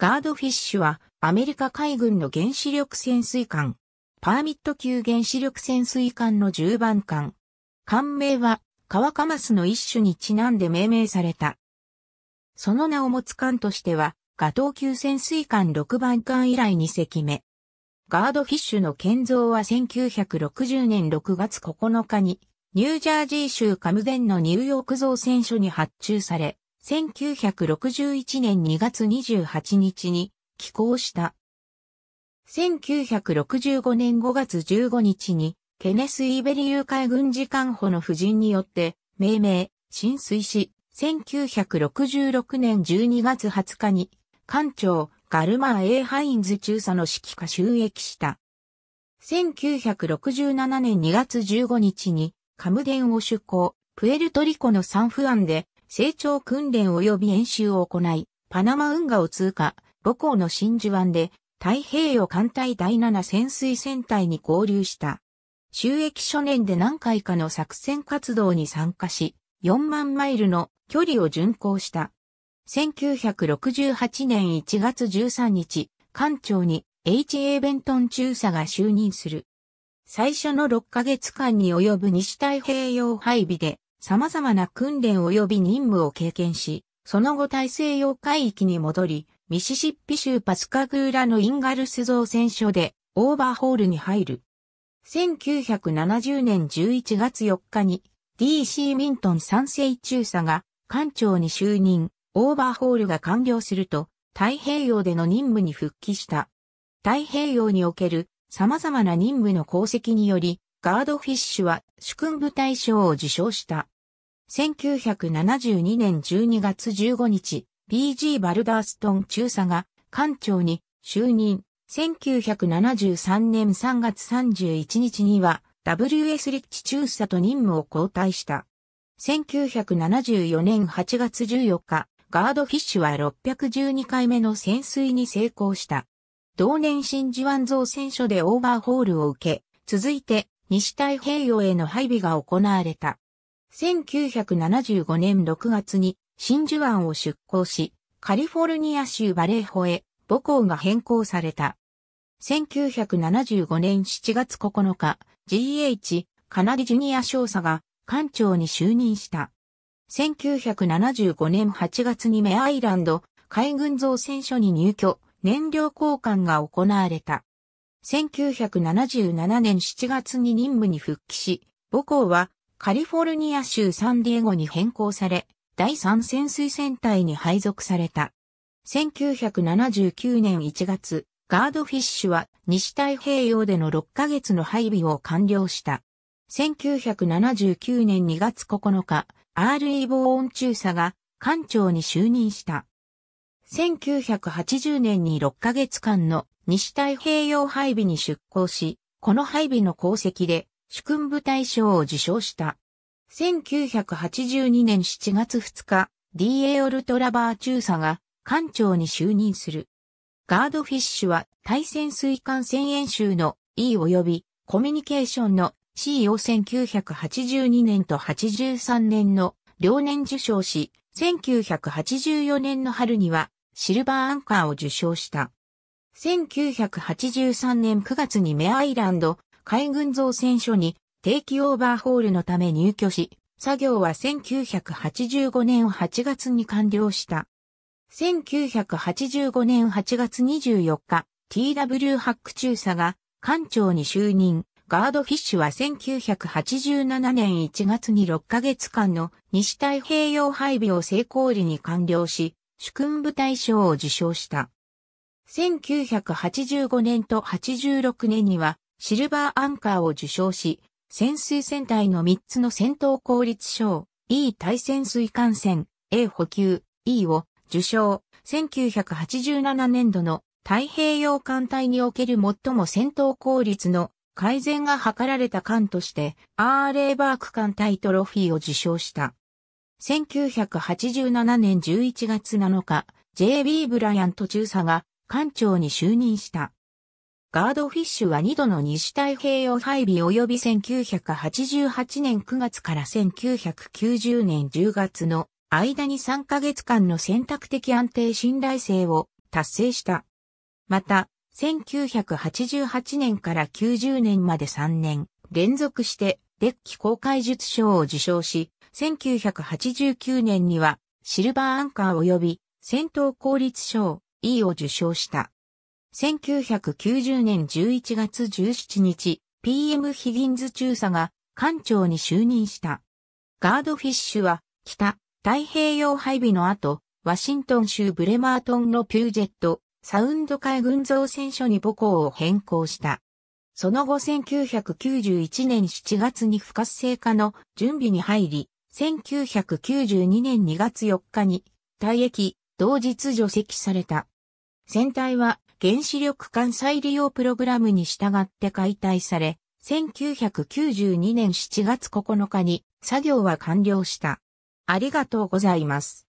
ガードフィッシュはアメリカ海軍の原子力潜水艦。パーミット級原子力潜水艦の10番艦。艦名は川カマスの一種にちなんで命名された。その名を持つ艦としては、ガトー級潜水艦6番艦以来2隻目。ガードフィッシュの建造は1960年6月9日に、ニュージャージー州カムデンのニューヨーク造船所に発注され、1961年2月28日に寄港した。1965年5月15日に、ケネス・イベリー海軍事官補の夫人によって、命名、浸水し、1966年12月20日に、艦長、ガルマー・エイ・ハインズ中佐の指揮下収益した。1967年2月15日に、カムデンを出港、プエルトリコのサンフアンで、成長訓練及び演習を行い、パナマ運河を通過、母港の真珠湾で太平洋艦隊第7潜水船隊に合流した。収益初年で何回かの作戦活動に参加し、4万マイルの距離を巡航した。1968年1月13日、艦長に H.A. ベントン中佐が就任する。最初の6ヶ月間に及ぶ西太平洋配備で様々な訓練及び任務を経験し、その後大西洋海域に戻り、ミシシッピ州パスカグーラのインガルス造船所でオーバーホールに入る。1970年11月4日に DC ミントン三世中佐が艦長に就任、オーバーホールが完了すると太平洋での任務に復帰した。太平洋における様々な任務の功績によりガードフィッシュは主君部大賞を受賞した。1972年12月15日、P.G. バルダーストン中佐が艦長に就任。1973年3月31日には W.S. リッチ中佐と任務を交代した。1974年8月14日、ガードフィッシュは612回目の潜水に成功した。同年真珠湾造船所でオーバーホールを受け、続いて西太平洋への配備が行われた。1975年6月に真珠湾を出港し、カリフォルニア州バレーホへ母校が変更された。1975年7月9日、GH カナディジュニア少佐が艦長に就任した。1975年8月にメアイランド海軍造船所に入居、燃料交換が行われた。1977年7月に任務に復帰し、母校はカリフォルニア州サンディエゴに変更され、第三潜水船隊に配属された。1979年1月、ガードフィッシュは西太平洋での6ヶ月の配備を完了した。1979年2月9日、R.E. ボーン中佐が艦長に就任した。1980年に6ヶ月間の西太平洋配備に出港し、この配備の功績で主君部大賞を受賞した。1982年7月2日、DA オルトラバー中佐が艦長に就任する。ガードフィッシュは対潜水艦戦演習の E 及びコミュニケーションの C を1982年と83年の両年受賞し、1984年の春にはシルバーアンカーを受賞した。1983年9月にメアイランド海軍造船所に定期オーバーホールのため入居し、作業は1985年8月に完了した。1985年8月24日、T.W. ハック中佐が艦長に就任。ガードフィッシュは1987年1月に6ヶ月間の西太平洋配備を成功裏に完了し、主君部大賞を受賞した。1985年と86年にはシルバーアンカーを受賞し、潜水船体の3つの戦闘効率賞、E 対潜水艦船、A 補給、E を受賞。1987年度の太平洋艦隊における最も戦闘効率の改善が図られた艦として RA バーク艦隊トロフィーを受賞した。1987年11月7日、JB ブライアント中佐が艦長に就任した。ガードフィッシュは2度の西太平洋配備及び1988年9月から1990年10月の間に3ヶ月間の選択的安定信頼性を達成した。また、1988年から90年まで3年連続してデッキ公開術賞を受賞し、1989年にはシルバーアンカー及び戦闘効率賞、E を受賞した。1990年11月17日、PM ヒギンズ中佐が艦長に就任した。ガードフィッシュは北太平洋配備の後、ワシントン州ブレマートンのピュージェット、サウンド海軍造船所に母校を変更した。その後1991年7月に不活性化の準備に入り、1992年2月4日に退役、同日除籍された。船体は原子力艦載利用プログラムに従って解体され、1992年7月9日に作業は完了した。ありがとうございます。